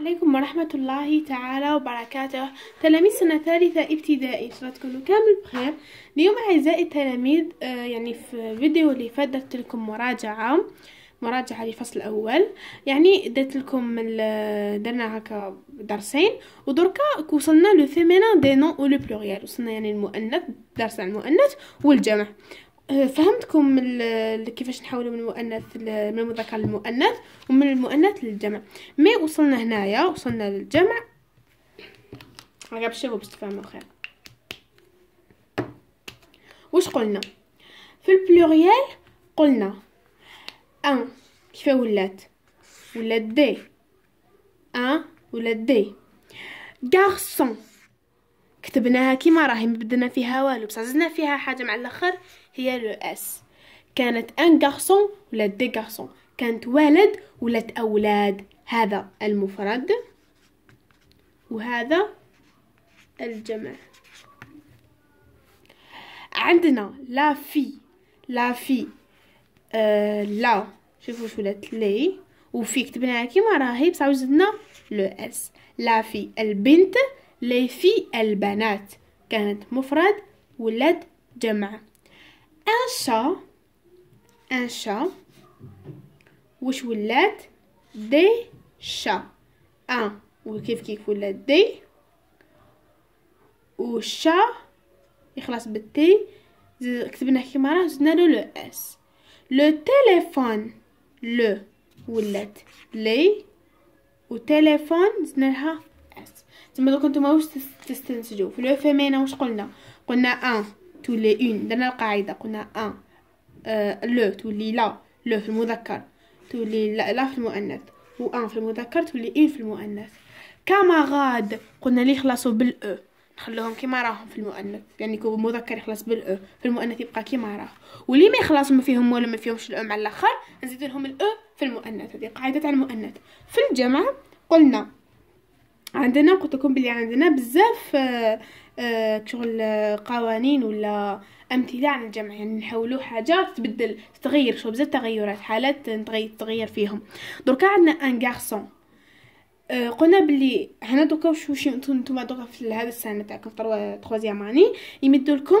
عليكم ورحمة الله تعالى وبركاته تلاميذ سنة ثالثة ابتدائي إن شاء الله تكونوا كامل بخير اليوم أعزائي التلاميذ آه يعني في فيديو اللي فات درت لكم مراجعة مراجعة لفصل الأول يعني درت لكم درنا هكا درسين ودركا وصلنا لو فيمينا دي نون و لو بلوغيال وصلنا يعني المؤنث درس عن المؤنث والجمع أه، فهمتكم كيفاش نحولوا من المؤنث من المذكر للمؤنث ومن المؤنث للجمع مي وصلنا هنايا وصلنا للجمع غير باش تشوفوا باش تفهموا خير واش قلنا في البلوريال قلنا ان كيف ولات ولات دي ان ولات دي غارسون كتبناها كيما راهي مبدلنا فيها والو بصح زدنا فيها حاجه مع الاخر هي لو اس كانت ان غارسون ولا دي غارسون كانت ولد ولا أولاد هذا المفرد وهذا الجمع عندنا لا في لا في آه، لا شوفوا شو ولات لي وفي كتبناها كيما راهي بصح وجدنا لو اس لا في البنت لي في البنات كانت مفرد ولد جمع ان شا ان شا واش ولات دي شا ان وكيف كيف ولات دي وشا يخلص بالتي كتبنا كيما راه زدنا له لو اس لو تيليفون لو ولات لي و تيليفون زدنا لها اس تما دوك نتوما واش تستنتجوا في لو فيمينا واش قلنا قلنا ان تولي اون درنا القاعدة قلنا ان آه، لو تولي لا لو في المذكر تولي لا, لا في المؤنث و ان في المذكر تولي اون في المؤنث كما غاد قلنا لي يخلصوا بالاو نخلوهم كيما راهم في المؤنث يعني كو مذكر يخلص بالاو في المؤنث يبقى كيما راه واللي ما يخلص ما فيهم ولا ما فيهمش الاو مع الاخر نزيد لهم الاو في المؤنث هذه قاعده تاع المؤنث في الجمع قلنا عندنا قلت لكم بلي عندنا بزاف آه، آه، شغل آه، قوانين ولا امثله عن الجمع يعني نحولوا حاجه تبدل تتغير شو بزاف تغيرات حالات تتغير فيهم دركا عندنا ان غارسون قلنا بلي هنا دوكا واش واش نتوما دوكا في هذا السنه تاعكم في 3 اني يمدوا لكم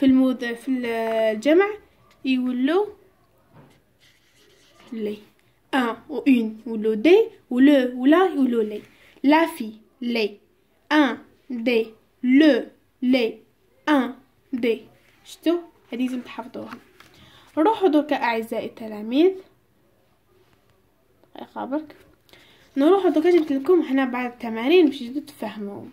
في المود في الجمع يولو لي ان و اون يولو دي و لو و لا يولو لي لا في لي ان دي لو لي ان دي شتو هادي لازم تحفظوها روحوا دركا اعزائي التلاميذ خبرك نروحوا دركا جبت لكم هنا بعض التمارين باش تفهموا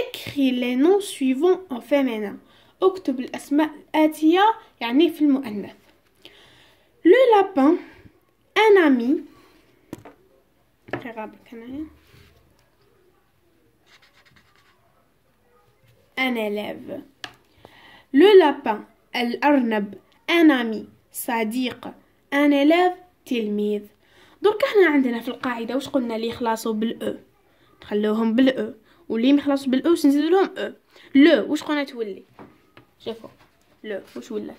écris les noms suivants en féminin اكتب الأسماء الآتية يعني في المؤنث لو لابان ان امي غابك هنايا ان الاف لو لابان الأرنب ان امي صديق ان الاف تلميذ درك احنا عندنا في القاعدة واش قلنا لي يخلصوا بالاو e؟ نخلوهم بالاو e. واللي ما يخلصوا بالاو e، نزيدو لهم او لو واش قلنا تولي شوفوا لو واش ولات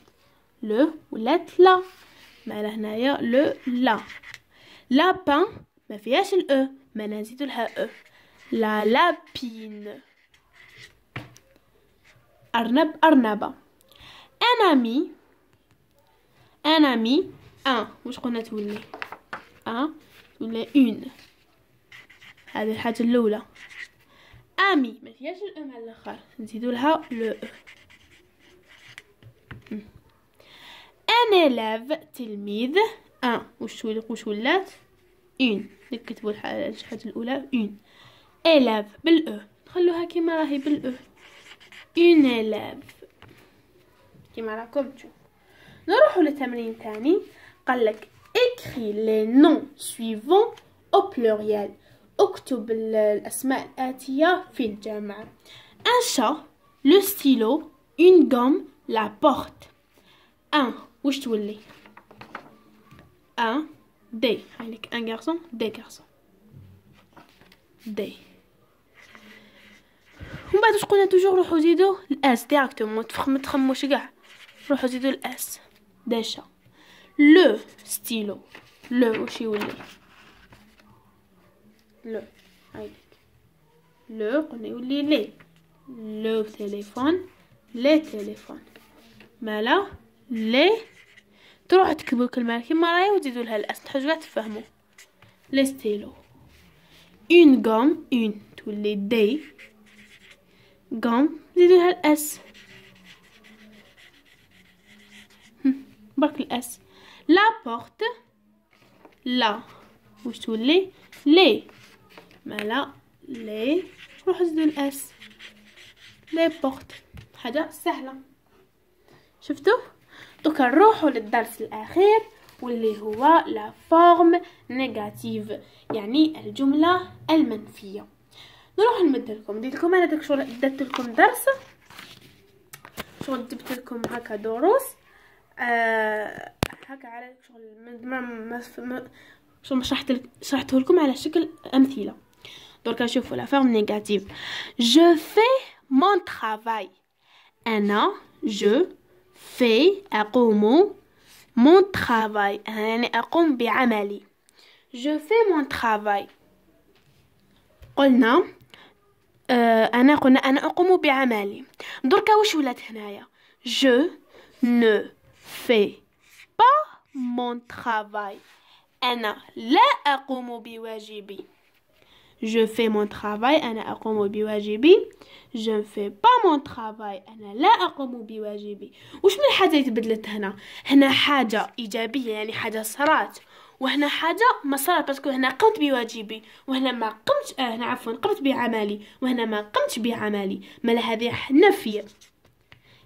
لو ولات لا معنا هنايا لو لا لابان ما فيهاش الاو ما نزيدو لها او لا لابين ارنب ارنبه انا مي ان مي ان واش قلنا تولي ان تولي اون هذه الحاجه الاولى امي ما فيهاش الام على الاخر نزيدو لها لو آه، ان élève تلميذ ان وش وش ولات اون نكتبوا الحاجه الاولى اون إلاف بالاو نخلوها كيما راهي بالاو اون إلاف كيما راكم تشوف نروحوا لتمرين ثاني قال لك اكري لي نون سويفون او بلوريال اكتب الاسماء الاتيه في الجمع ان شا لو ستيلو اون غوم لا بورت ان Ou ce ah, Un. garçon. des garçons. Des. Je connais toujours le Rosido. Le S. Directement. Je mettre Le Déjà. Le stylo. Le. Ah, où ce que Le. Le. est Le téléphone. Le téléphone. Mais alors. Les. تروح تكتبوا الكلمة كيما راهي وتزيدوا لها الأس تحوس تفهموا لي ستيلو اون غوم اون تولي دي غوم زيدوا لها الأس برك الأس لا بورت لا واش تولي لي ما لا لي روح زيدوا الأس لي بورت حاجة سهلة شفتوا دوكا نروحو للدرس الاخير واللي هو لا فورم نيجاتيف يعني الجمله المنفيه نروح نمد لكم لكم انا داك شغل درت لكم درس شغل جبت لكم هكا دروس آه، هكا على شغل ما ما شرحت شرحته لكم على شكل امثله دركا شوفوا لا فورم نيجاتيف جو في مون ترافاي انا جو في أقوم mon travail يعني أقوم بعملي je fais mon travail قلنا آه أنا قلنا أنا أقوم بعملي درك واش ولات هنايا je ne fais pas mon travail أنا لا أقوم بواجبي Je fais mon travail أنا أقوم بواجبي Je ne fais pas mon travail أنا لا أقوم بواجبي وش من حاجة اللي تبدلت هنا هنا حاجة إيجابية يعني حاجة صرات وهنا حاجة ما صارت باسكو هنا قمت بواجبي وهنا ما قمت آه هنا عفوا قمت بعملي وهنا ما قمت بعملي مال هذه نفية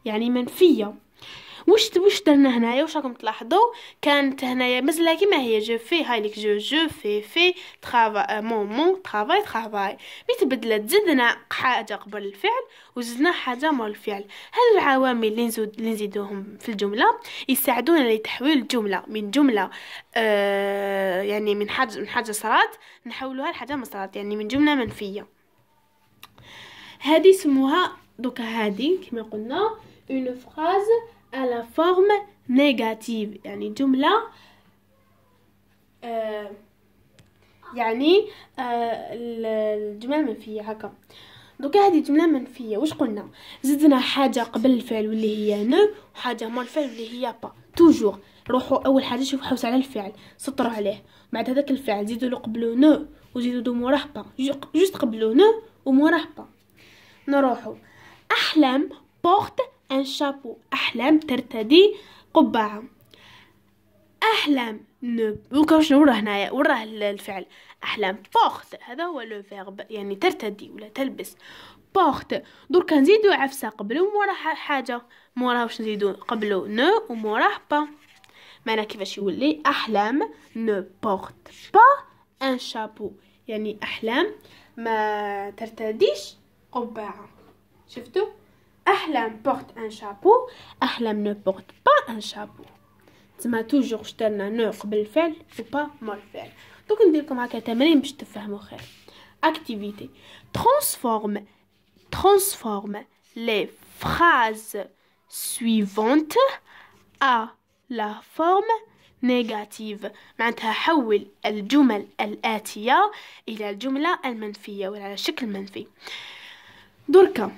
يعني منفية واش واش درنا هنايا واش راكم تلاحظوا كانت هنايا مازال كيما هي جو في هاي ليك جو جو في في ترافا مومون آه، مون ترافاي ترافاي مي تبدلت زدنا حاجه قبل الفعل وزدنا حاجه مور الفعل هاد العوامل اللي نزود اللي نزيدوهم في الجمله يساعدونا لتحويل الجمله من جمله آه يعني من حاجه من حاجه صارت نحولوها لحاجه ما صارت يعني من جمله منفيه هذه سموها دوكا هذه كما قلنا اون فراز à la forme négative يعني جملة آه يعني آه الجمل منفية هكا دوكا هذه جملة منفية واش قلنا زدنا حاجة قبل الفعل واللي هي نو وحاجة مور الفعل واللي هي با توجور روحوا اول حاجة شوفوا حوس على الفعل سطروا عليه بعد هذاك الفعل زيدوا له قبلو نو وزيدوا دو موراه با جوست قبلو نو وموراه با نروحوا أحلام بورت ان شابو احلام ترتدي قبعه احلام نو شنو وراه هنايا وراه الفعل احلام بوخت هذا هو لو فيرب يعني ترتدي ولا تلبس بوخت دركا نزيدو عفسه قبل وموراه حاجه موراه واش نزيدو قبلو نو وموراه با معنا كيفاش يولي احلام نو بوخت با ان شابو يعني احلام ما ترتديش قبعه شفتوا أحلام بورت ان شابو أحلام نو بورت با ان شابو تسمى توجور شتلنا نو قبل الفعل با مول الفعل دوك ندير لكم هكا تمرين باش تفهموا خير اكتيفيتي ترانسفورم ترانسفورم لي فراز سويفونت ا لا فورم نيجاتيف معناتها حول الجمل الآتية إلى الجملة المنفية ولا على شكل منفي دركا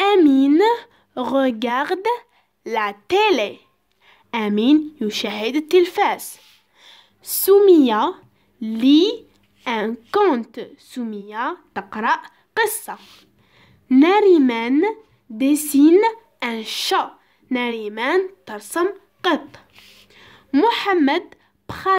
أمين regarde la télé. أمين يشاهد التلفاز. سمية لي ان كونت سمية تقرأ قصة. ناريمان dessine ان شا ناريمان ترسم قط. محمد